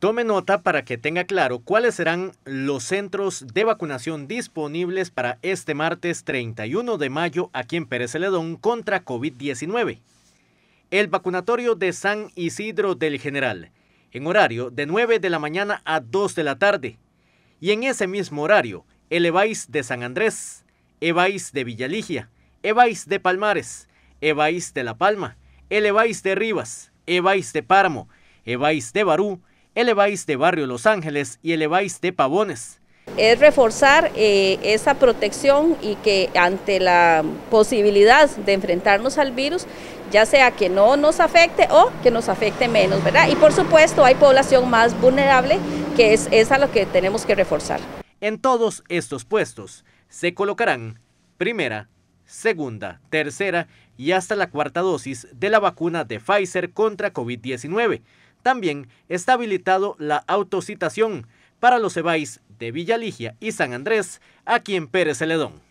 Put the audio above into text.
Tome nota para que tenga claro cuáles serán los centros de vacunación disponibles para este martes 31 de mayo aquí en Pérez Celedón contra COVID-19. El vacunatorio de San Isidro del General, en horario de 9 de la mañana a 2 de la tarde. Y en ese mismo horario, el EVAIS de San Andrés, EVAIS de Villaligia, EVAIS de Palmares, EVAIS de La Palma, el EVAIS de Rivas, EVAIS de Páramo, EVAIS de Barú, Eleváis de Barrio Los Ángeles y Eleváis de Pavones. Es reforzar eh, esa protección y que ante la posibilidad de enfrentarnos al virus, ya sea que no nos afecte o que nos afecte menos, ¿verdad? Y por supuesto hay población más vulnerable que es a lo que tenemos que reforzar. En todos estos puestos se colocarán primera, segunda, tercera y hasta la cuarta dosis de la vacuna de Pfizer contra COVID-19 también está habilitado la autocitación para los Cebáis de Villaligia y San Andrés, aquí en Pérez Celedón.